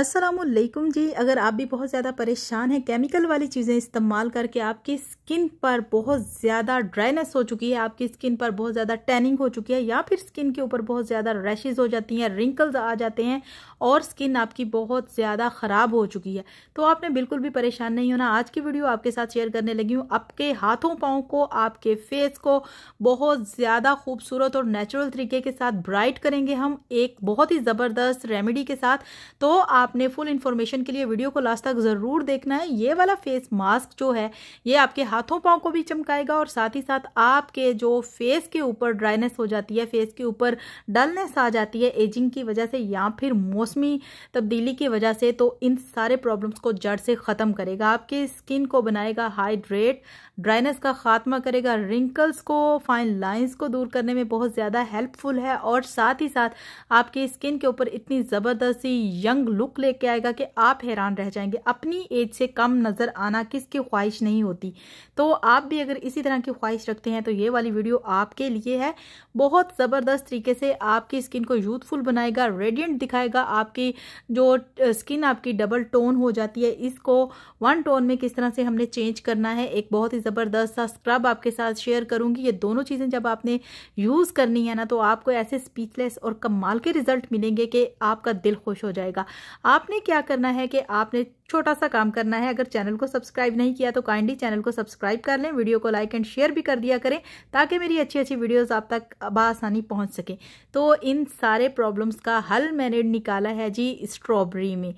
असलकुम जी अगर आप भी बहुत ज़्यादा परेशान हैं केमिकल वाली चीज़ें इस्तेमाल करके आपकी स्किन पर बहुत ज़्यादा ड्राइनेस हो चुकी है आपकी स्किन पर बहुत ज़्यादा टैनिंग हो चुकी है या फिर स्किन के ऊपर बहुत ज़्यादा रैशेज़ हो जाती हैं रिंकल्स आ जाते हैं और स्किन आपकी बहुत ज़्यादा ख़राब हो चुकी है तो आपने बिल्कुल भी परेशान नहीं होना आज की वीडियो आपके साथ शेयर करने लगी हूँ आपके हाथों पाँव को आपके फेस को बहुत ज़्यादा खूबसूरत और नेचुरल तरीके के साथ ब्राइट करेंगे हम एक बहुत ही ज़बरदस्त रेमेडी के साथ तो आप आपने फुल इन्फॉर्मेशन के लिए वीडियो को लास्ट तक ज़रूर देखना है ये वाला फेस मास्क जो है ये आपके हाथों पाँव को भी चमकाएगा और साथ ही साथ आपके जो फेस के ऊपर ड्राइनेस हो जाती है फेस के ऊपर डलनेस आ जाती है एजिंग की वजह से या फिर मौसमी तब्दीली की वजह से तो इन सारे प्रॉब्लम्स को जड़ से ख़त्म करेगा आपकी स्किन को बनाएगा हाइड्रेट ड्राइनेस का खात्मा करेगा रिंकल्स को फाइन लाइंस को दूर करने में बहुत ज़्यादा हेल्पफुल है और साथ ही साथ आपकी स्किन के ऊपर इतनी ज़बरदस्ती यंग लुक लुक लेके आएगा कि आप हैरान रह जाएंगे अपनी एज से कम नज़र आना किसकी ख्वाहिश नहीं होती तो आप भी अगर इसी तरह की ख्वाहिश रखते हैं तो ये वाली वीडियो आपके लिए है बहुत ज़बरदस्त तरीके से आपकी स्किन को यूथफुल बनाएगा रेडियंट दिखाएगा आपकी जो स्किन आपकी डबल टोन हो जाती है इसको वन टोन में किस तरह से हमने चेंज करना है एक बहुत ही ज़बरदस्त सा स्क्रब आपके साथ शेयर करूंगी ये दोनों चीज़ें जब आपने यूज़ करनी है ना तो आपको ऐसे स्पीचलेस और कमाल के रिजल्ट मिलेंगे कि आपका दिल खुश हो जाएगा आपने क्या करना है कि आपने छोटा सा काम करना है अगर चैनल को सब्सक्राइब नहीं किया तो काइंडली चैनल को सब्सक्राइब कर लें वीडियो को लाइक एंड शेयर भी कर दिया करें ताकि मेरी अच्छी अच्छी वीडियोस आप तक बसानी पहुंच सके तो इन सारे प्रॉब्लम्स का हल मैंने निकाला है जी स्ट्रॉबेरी में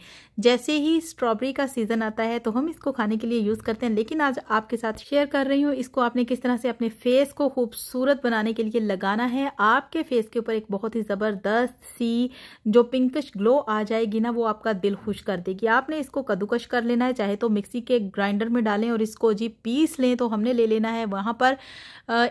जैसे ही स्ट्रॉबेरी का सीज़न आता है तो हम इसको खाने के लिए यूज़ करते हैं लेकिन आज आपके साथ शेयर कर रही हूँ इसको आपने किस तरह से अपने फेस को खूबसूरत बनाने के लिए लगाना है आपके फेस के ऊपर एक बहुत ही ज़बरदस्त सी जो पिंकश ग्लो आ जाएगी ना वो आपका दिल खुश कर देगी आपने इसको कद्दूकश कर लेना है चाहे तो मिक्सी के ग्राइंडर में डालें और इसको जी पीस लें तो हमने ले लेना है वहाँ पर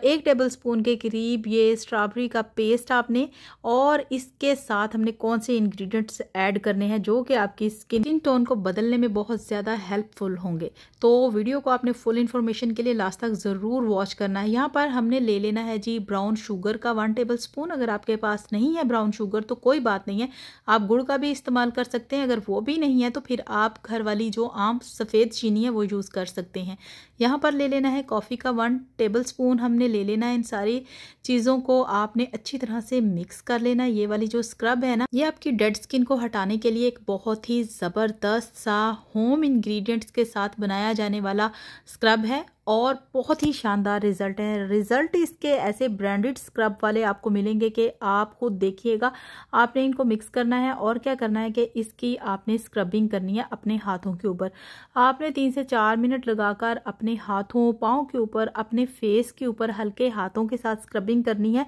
एक टेबल स्पून के करीब ये स्ट्रॉबेरी का पेस्ट आपने और इसके साथ हमने कौन से इंग्रेडिएंट्स ऐड करने हैं जो कि आपकी स्किन टोन को बदलने में बहुत ज़्यादा हेल्पफुल होंगे तो वीडियो को आपने फुल इन्फॉर्मेशन के लिए लास्ट तक ज़रूर वॉच करना है यहाँ पर हमने ले लेना है जी ब्राउन शुगर का वन टेबल स्पून अगर आपके पास नहीं है ब्राउन शुगर तो कोई बात नहीं है आप गुड़ का भी इस्तेमाल कर सकते हैं अगर वो भी नहीं है तो फिर आप घर घर वाली जो आम सफ़ेद चीनी है वो यूज़ कर सकते हैं यहाँ पर ले लेना है कॉफ़ी का वन टेबल स्पून हमने ले लेना है इन सारी चीज़ों को आपने अच्छी तरह से मिक्स कर लेना ये वाली जो स्क्रब है ना ये आपकी डेड स्किन को हटाने के लिए एक बहुत ही ज़बरदस्त सा होम इन्ग्रीडियंट्स के साथ बनाया जाने वाला स्क्रब है और बहुत ही शानदार रिज़ल्ट है रिज़ल्ट इसके ऐसे ब्रांडेड स्क्रब वाले आपको मिलेंगे कि आप खुद देखिएगा आपने इनको मिक्स करना है और क्या करना है कि इसकी आपने स्क्रबिंग करनी है अपने हाथों के ऊपर आपने तीन से चार मिनट लगाकर अपने हाथों पाँव के ऊपर अपने फेस के ऊपर हल्के हाथों के साथ स्क्रबिंग करनी है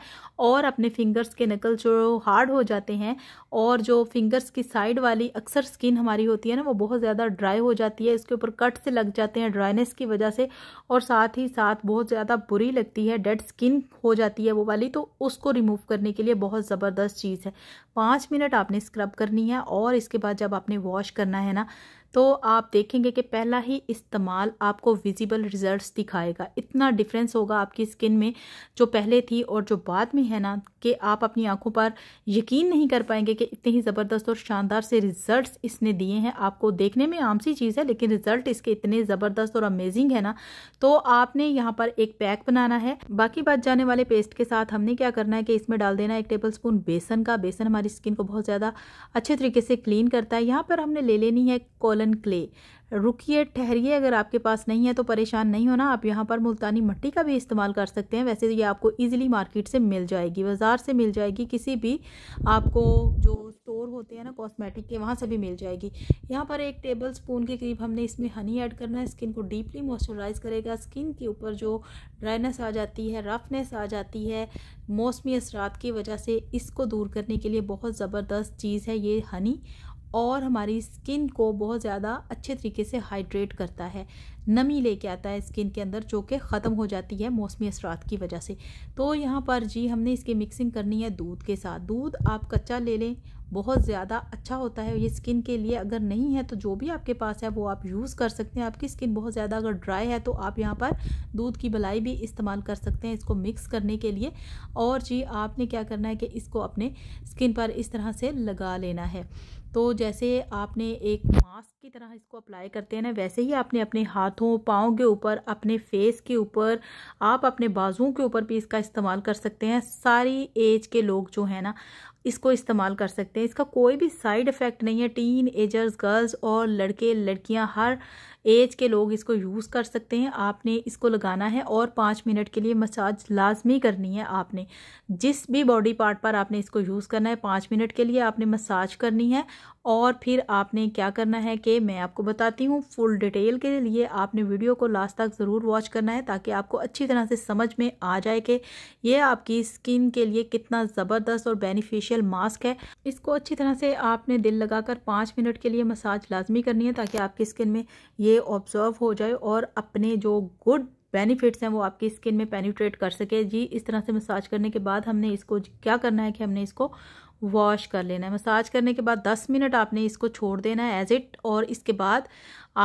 और अपने फिंगर्स के नकल जो हार्ड हो जाते हैं और जो फिंगर्स की साइड वाली अक्सर स्किन हमारी होती है ना वो बहुत ज़्यादा ड्राई हो जाती है इसके ऊपर कट से लग जाते हैं ड्राइनेस की वजह से और साथ ही साथ बहुत ज़्यादा बुरी लगती है डेड स्किन हो जाती है वो वाली तो उसको रिमूव करने के लिए बहुत ज़बरदस्त चीज़ है पाँच मिनट आपने स्क्रब करनी है और इसके बाद जब आपने वॉश करना है ना तो आप देखेंगे कि पहला ही इस्तेमाल आपको विजिबल रिजल्ट्स दिखाएगा इतना डिफरेंस होगा आपकी स्किन में जो पहले थी और जो बाद में है ना कि आप अपनी आंखों पर यकीन नहीं कर पाएंगे कि इतने ही ज़बरदस्त और शानदार से रिजल्ट्स इसने दिए हैं आपको देखने में आम सी चीज़ है लेकिन रिजल्ट इसके इतने ज़बरदस्त और अमेजिंग है ना तो आपने यहाँ पर एक पैक बनाना है बाकी बच जाने वाले पेस्ट के साथ हमने क्या करना है कि इसमें डाल देना एक टेबल स्पून बेसन का बेसन हमारी स्किन को बहुत ज़्यादा अच्छे तरीके से क्लीन करता है यहाँ पर हमने ले लेनी है वलन क्ले रुकिए ठहरिए अगर आपके पास नहीं है तो परेशान नहीं होना आप यहाँ पर मुल्तानी मिट्टी का भी इस्तेमाल कर सकते हैं वैसे तो ये आपको इजीली मार्केट से मिल जाएगी बाज़ार से मिल जाएगी किसी भी आपको जो स्टोर होते हैं ना कॉस्मेटिक के वहाँ से भी मिल जाएगी यहाँ पर एक टेबल स्पून के करीब हमने इसमें हनी ऐड करना है स्किन को डीपली मॉइस्चराइज़ करेगा स्किन के ऊपर जो ड्राइनेस आ जाती है रफनेस आ जाती है मौसमी असरात की वजह से इसको दूर करने के लिए बहुत ज़बरदस्त चीज़ है ये हनी और हमारी स्किन को बहुत ज़्यादा अच्छे तरीके से हाइड्रेट करता है नमी लेके आता है स्किन के अंदर जो कि ख़त्म हो जाती है मौसमी असरात की वजह से तो यहाँ पर जी हमने इसकी मिक्सिंग करनी है दूध के साथ दूध आप कच्चा ले लें बहुत ज़्यादा अच्छा होता है ये स्किन के लिए अगर नहीं है तो जो भी आपके पास है वो आप यूज़ कर सकते हैं आपकी स्किन बहुत ज़्यादा अगर ड्राई है तो आप यहाँ पर दूध की बलाई भी इस्तेमाल कर सकते हैं इसको मिक्स करने के लिए और जी आपने क्या करना है कि इसको अपने स्किन पर इस तरह से लगा लेना है तो जैसे आपने एक मास्क की तरह इसको अप्लाई करते हैं ना वैसे ही आपने अपने हाथों पाँव के ऊपर अपने फेस के ऊपर आप अपने बाजुओं के ऊपर भी इसका इस्तेमाल कर सकते हैं सारी एज के लोग जो है ना इसको इस्तेमाल कर सकते हैं इसका कोई भी साइड इफ़ेक्ट नहीं है टीन एजर्स गर्ल्स और लड़के लड़कियां हर एज के लोग इसको यूज़ कर सकते हैं आपने इसको लगाना है और पाँच मिनट के लिए मसाज लाजमी करनी है आपने जिस भी बॉडी पार्ट पर आपने इसको यूज़ करना है पाँच मिनट के लिए आपने मसाज करनी है और फिर आपने क्या करना है कि मैं आपको बताती हूँ फुल डिटेल के लिए आपने वीडियो को लास्ट तक ज़रूर वॉच करना है ताकि आपको अच्छी तरह से समझ में आ जाए कि ये आपकी स्किन के लिए कितना ज़बरदस्त और बेनिफिशियल मास्क है इसको अच्छी तरह से आपने दिल लगाकर पाँच मिनट के लिए मसाज लाजमी करनी है ताकि आपकी स्किन में ये ऑब्जर्व हो जाए और अपने जो गुड बेनिफिट्स हैं वो आपकी स्किन में पेनिट्रेट कर सके जी इस तरह से मसाज करने के बाद हमने इसको क्या करना है कि हमने इसको वॉश कर लेना है मसाज करने के बाद 10 मिनट आपने इसको छोड़ देना है एज इट और इसके बाद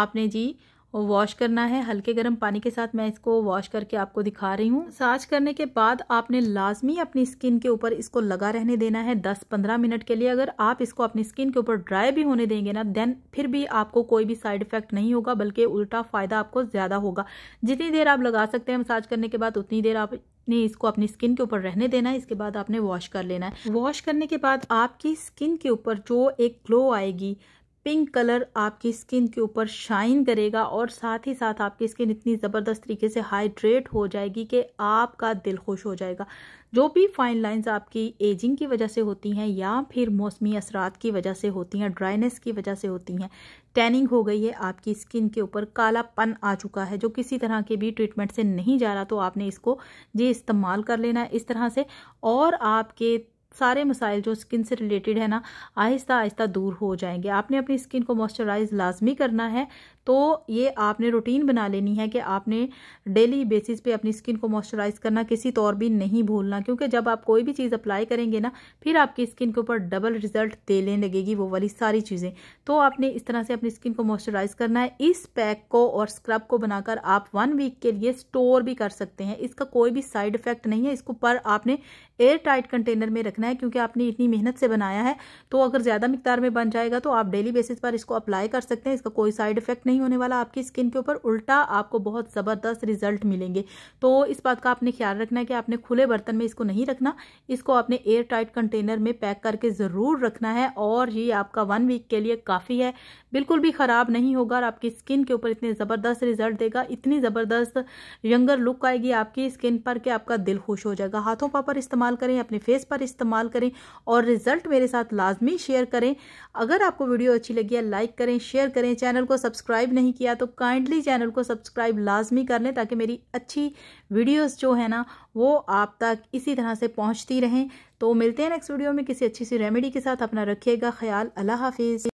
आपने जी वॉश करना है हल्के गर्म पानी के साथ मैं इसको वॉश करके आपको दिखा रही हूँ साज करने के बाद आपने लाजमी अपनी स्किन के ऊपर इसको लगा रहने देना है 10-15 मिनट के लिए अगर आप इसको अपनी स्किन के ऊपर ड्राई भी होने देंगे ना देन फिर भी आपको कोई भी साइड इफेक्ट नहीं होगा बल्कि उल्टा फायदा आपको ज्यादा होगा जितनी देर आप लगा सकते हैं मसाज करने के बाद उतनी देर आप ने इसको अपनी स्किन के ऊपर रहने देना है इसके बाद आपने वॉश कर लेना है वॉश करने के बाद आपकी स्किन के ऊपर जो एक ग्लो आएगी पिंक कलर आपकी स्किन के ऊपर शाइन करेगा और साथ ही साथ आपकी स्किन इतनी ज़बरदस्त तरीके से हाइड्रेट हो जाएगी कि आपका दिल खुश हो जाएगा जो भी फाइन लाइंस आपकी एजिंग की वजह से होती हैं या फिर मौसमी असरात की वजह से होती हैं ड्राइनेस की वजह से होती हैं टैनिंग हो गई है आपकी स्किन के ऊपर कालापन आ चुका है जो किसी तरह के भी ट्रीटमेंट से नहीं जा रहा तो आपने इसको जी इस्तेमाल कर लेना है इस तरह से और आपके सारे मसाइल जो स्किन से रिलेटेड है ना आहिस्ता आहिस्ता दूर हो जाएंगे आपने अपनी स्किन को मॉइस्चराइज लाजमी करना है तो ये आपने रूटीन बना लेनी है कि आपने डेली बेसिस पे अपनी स्किन को मॉइस्चराइज करना किसी तौर तो भी नहीं भूलना क्योंकि जब आप कोई भी चीज़ अप्लाई करेंगे ना फिर आपकी स्किन के ऊपर डबल रिजल्ट देने लगेगी वो वाली सारी चीज़ें तो आपने इस तरह से अपनी स्किन को मॉइस्चराइज करना है इस पैक को और स्क्रब को बनाकर आप वन वीक के लिए स्टोर भी कर सकते हैं इसका कोई भी साइड इफेक्ट नहीं है इसको पर आपने एयर टाइट कंटेनर में रखना है क्योंकि आपने इतनी मेहनत से बनाया है तो अगर ज़्यादा मिकदार में बन जाएगा तो आप डेली बेसिस पर इसको अप्लाई कर सकते हैं इसका कोई साइड इफेक्ट नहीं होने वाला आपकी स्किन के ऊपर उल्टा आपको बहुत ज़बरदस्त रिजल्ट मिलेंगे तो इस बात का आपने ख्याल रखना है कि आपने खुले बर्तन में इसको नहीं रखना इसको आपने एयर टाइट कंटेनर में पैक करके ज़रूर रखना है और ये आपका वन वीक के लिए काफ़ी है बिल्कुल भी ख़राब नहीं होगा और आपकी स्किन के ऊपर इतने ज़बरदस्त रिजल्ट देगा इतनी ज़बरदस्त यंगर लुक आएगी आपकी स्किन पर कि आपका दिल खुश हो जाएगा हाथों पापर इस्तेमाल इस्तेमाल करें अपने फेस पर इस्तेमाल करें और रिज़ल्ट मेरे साथ लाजमी शेयर करें अगर आपको वीडियो अच्छी लगी है लाइक करें शेयर करें चैनल को सब्सक्राइब नहीं किया तो काइंडली चैनल को सब्सक्राइब लाजमी कर लें ताकि मेरी अच्छी वीडियोज़ जो है ना वो आप तक इसी तरह से पहुँचती रहें तो मिलते हैं नेक्स्ट वीडियो में किसी अच्छी सी रेमेडी के साथ अपना रखिएगा ख्याल अल्लाह हाफिज़